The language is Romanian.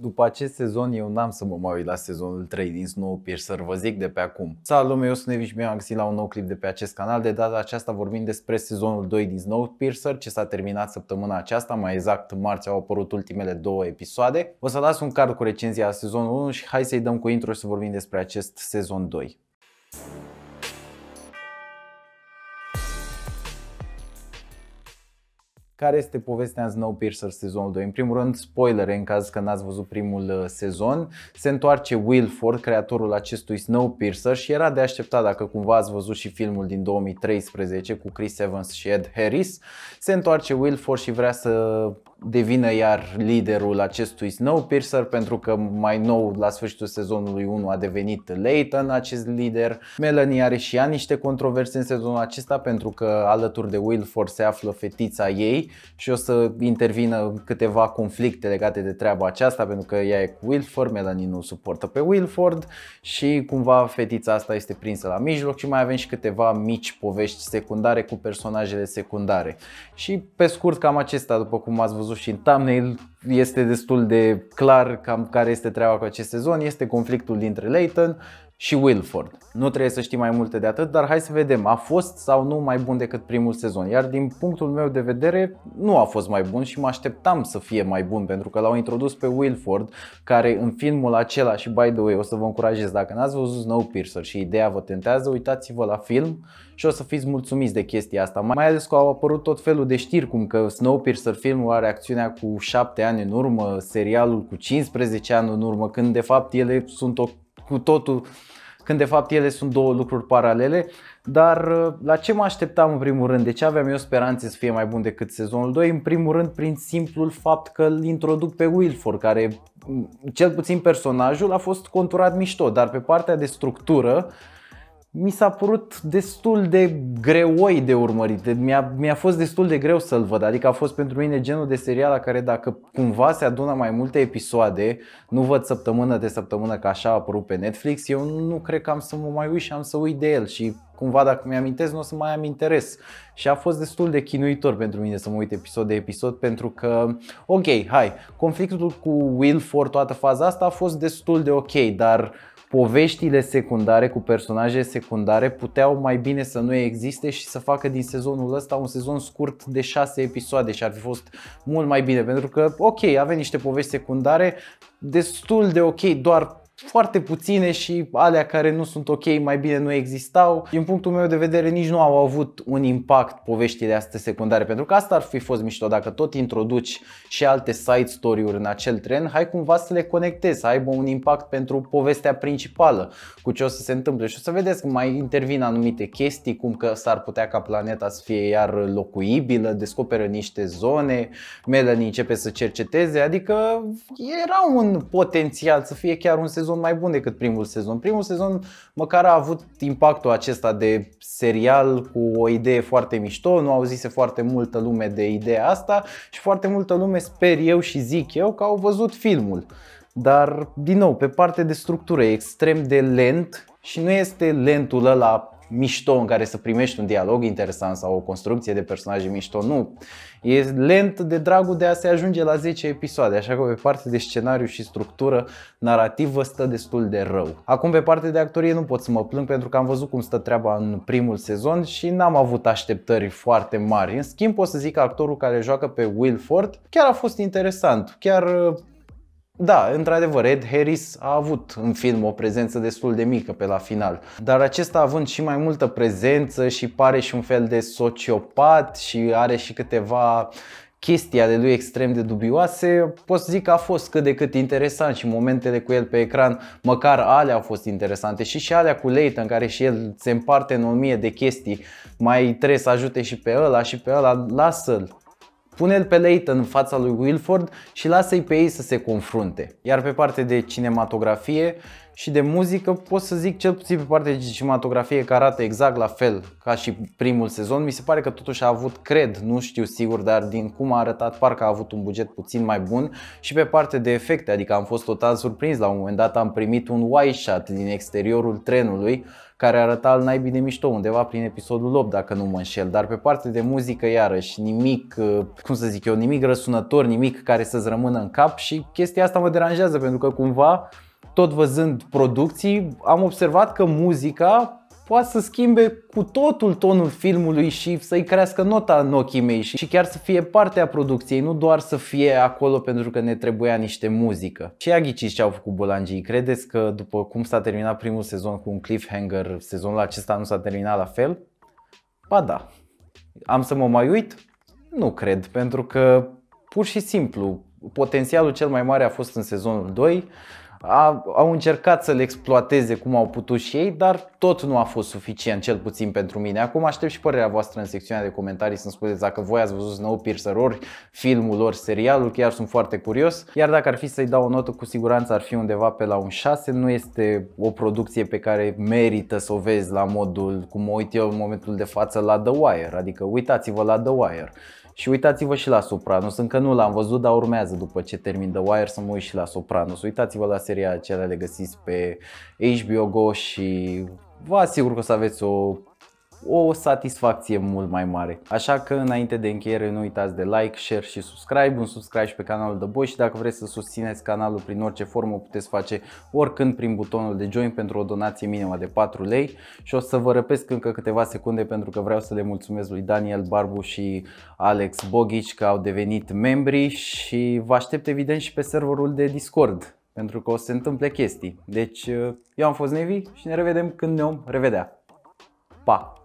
După acest sezon eu n-am să mă mai uit la sezonul 3 din Snowpiercer, să vă zic de pe acum. Salut lume, eu sunt Evici, mi-am găsit la un nou clip de pe acest canal. De data aceasta vorbim despre sezonul 2 din Snowpiercer, ce s-a terminat săptămâna aceasta, mai exact marți au apărut ultimele două episoade. O să las un card cu recenzia a sezonul 1 și hai să-i dăm cu intro și să vorbim despre acest sezon 2. Care este povestea în Snowpiercer sezonul 2? În primul rând, spoilere în caz că n-ați văzut primul uh, sezon. Se întoarce Wilford, creatorul acestui Snowpiercer și era de așteptat dacă cumva ați văzut și filmul din 2013 cu Chris Evans și Ed Harris. Se întoarce Wilford și vrea să devină iar liderul acestui Snowpiercer pentru că mai nou la sfârșitul sezonului 1 a devenit Leighton acest lider. Melanie are și ea niște controverse în sezonul acesta pentru că alături de Wilford se află fetița ei și o să intervină câteva conflicte legate de treaba aceasta pentru că ea e cu Wilford, Melanie nu suportă pe Wilford și cumva fetița asta este prinsă la mijloc și mai avem și câteva mici povești secundare cu personajele secundare. Și pe scurt cam acesta după cum ați văzut văzut și în thumbnail, este destul de clar cam care este treaba cu acest sezon, este conflictul dintre Leighton și Wilford. Nu trebuie să știi mai multe de atât, dar hai să vedem, a fost sau nu mai bun decât primul sezon. Iar din punctul meu de vedere, nu a fost mai bun și mă așteptam să fie mai bun, pentru că l-au introdus pe Wilford, care în filmul acela, și by the way, o să vă încurajez, dacă n-ați văzut Snowpiercer și ideea vă tentează, uitați-vă la film și o să fiți mulțumiți de chestia asta. Mai ales că au apărut tot felul de știri, cum că Snowpiercer filmul are acțiunea cu 7 ani ani în urmă, serialul cu 15 ani în urmă, când de fapt ele sunt o, cu totul când de fapt ele sunt două lucruri paralele, dar uh, la ce mă așteptam în primul rând? De ce aveam eu speranțe să fie mai bun decât sezonul 2? În primul rând prin simplul fapt că îl introduc pe Wilford, care mm, cel puțin personajul a fost conturat mișto, dar pe partea de structură mi s-a părut destul de greoi de urmărit. Mi-a, mi-a fost destul de greu să-l văd. Adică a fost pentru mine genul de serial la care dacă cumva se adună mai multe episoade, nu văd săptămână de săptămână că așa a apărut pe Netflix, eu nu cred că am să mă mai uit și am să uit de el și cumva dacă mi-amintesc am nu o să mai am interes. Și a fost destul de chinuitor pentru mine să mă uit episod de episod pentru că, ok, hai, conflictul cu Will for toată faza asta a fost destul de ok, dar uh, poveștile secundare cu personaje secundare puteau mai bine să nu existe și să facă din sezonul ăsta un sezon scurt de 6 episoade și ar fi fost mult mai bine pentru că ok, avem niște povești secundare destul de ok, doar foarte puține și alea care nu sunt ok mai bine nu existau. Din punctul meu de vedere nici nu au avut un impact poveștile astea secundare pentru că asta ar fi fost mișto dacă tot introduci și alte side story-uri în acel tren, hai cumva să le conectezi, să aibă un impact pentru povestea principală cu ce o să se întâmple și o să vedeți că mai intervin anumite chestii, cum că s-ar putea ca planeta să fie iar locuibilă, descoperă niște zone, Melanie începe să cerceteze, adică era un potențial să fie chiar un sezon sezon mai bun decât primul sezon. Primul sezon măcar a avut impactul acesta de serial cu o idee foarte mișto, nu zise foarte multă lume de ideea asta și foarte multă lume sper eu și zic eu că au văzut filmul. Dar, din nou, pe parte de structură e extrem de lent și nu este lentul ăla mișto în care să primești un dialog interesant sau o construcție de personaje mișto, nu. E lent de dragul de a se ajunge la 10 episoade, așa că pe parte de scenariu și structură narrativă stă destul de rău. Acum pe parte de actorie nu pot să mă plâng pentru că am văzut cum stă treaba în primul sezon și n-am avut așteptări foarte mari. În schimb pot să zic că actorul care joacă pe Will Ford chiar a fost interesant, chiar da, într-adevăr, Ed Harris a avut în film o prezență destul de mică pe la final, dar acesta având și mai multă prezență și pare și un fel de sociopat și are și câteva chestii ale lui extrem de dubioase, pot să zic că a fost cât de cât interesant și momentele cu el pe ecran, măcar alea au fost interesante și și alea cu Leighton, care și el se împarte în o mie de chestii, mai trebuie să ajute și pe ăla și pe ăla, lasă-l, Pune-l pe Leighton în fața lui Wilford și lasă-i pe ei să se confrunte. Iar pe parte de cinematografie și de muzică pot să zic cel puțin pe partea de cinematografie că arată exact la fel ca și primul sezon. Mi se pare că totuși a avut, cred, nu știu sigur, dar din cum a arătat parcă a avut un buget puțin mai bun și pe parte de efecte, adică am fost total surprins la un moment dat, am primit un wide shot din exteriorul trenului care arăta al naibii de mișto undeva prin episodul 8, dacă nu mă înșel, dar pe partea de muzică iarăși nimic, uh, cum să zic eu, nimic răsunător, nimic care să-ți rămână în cap și chestia asta mă deranjează pentru că cumva tot văzând producții, am observat că muzica poate să schimbe cu totul tonul filmului și să-i crească nota în ochii mei și chiar să fie parte a producției, nu doar să fie acolo pentru că ne trebuia niște muzică. Ce a ghiciți ce au făcut Bolangii? Credeți că după cum s-a terminat primul sezon cu un cliffhanger, sezonul acesta nu s-a terminat la fel? Ba da. Am să mă mai uit? Nu cred, pentru că pur și simplu potențialul cel mai mare a fost în sezonul 2, au încercat să le exploateze cum au putut și ei, dar tot nu a fost suficient, cel puțin pentru mine. Acum aștept și părerea voastră în secțiunea de comentarii să-mi spuneți dacă voi ați văzut Snowpiercer ori filmul lor, serialul, chiar sunt foarte curios. Iar dacă ar fi să-i dau o notă, cu siguranță ar fi undeva pe la un 6, nu este o producție pe care merită să o vezi la modul cum mă uit eu în momentul de față la The Wire, adică uitați-vă la The Wire. Și uitați-vă și la Sopranos, încă nu l-am văzut, dar urmează după ce termin The Wire să mă uit și la Sopranos. Uitați-vă la seria aceea le găsiți pe HBO Go și vă asigur că o să aveți o o satisfacție mult mai mare. Așa că înainte de încheiere nu uitați de like, share și subscribe, un subscribe și pe canalul de Boy și dacă vreți să susțineți canalul prin orice formă o puteți face oricând prin butonul de join pentru o donație minimă de 4 lei și o să vă răpesc încă câteva secunde pentru că vreau să le mulțumesc lui Daniel Barbu și Alex Bogici că au devenit membri și vă aștept evident și pe serverul de Discord. Pentru că o să se întâmple chestii. Deci eu am fost Nevi și ne revedem când ne om revedea. Pa!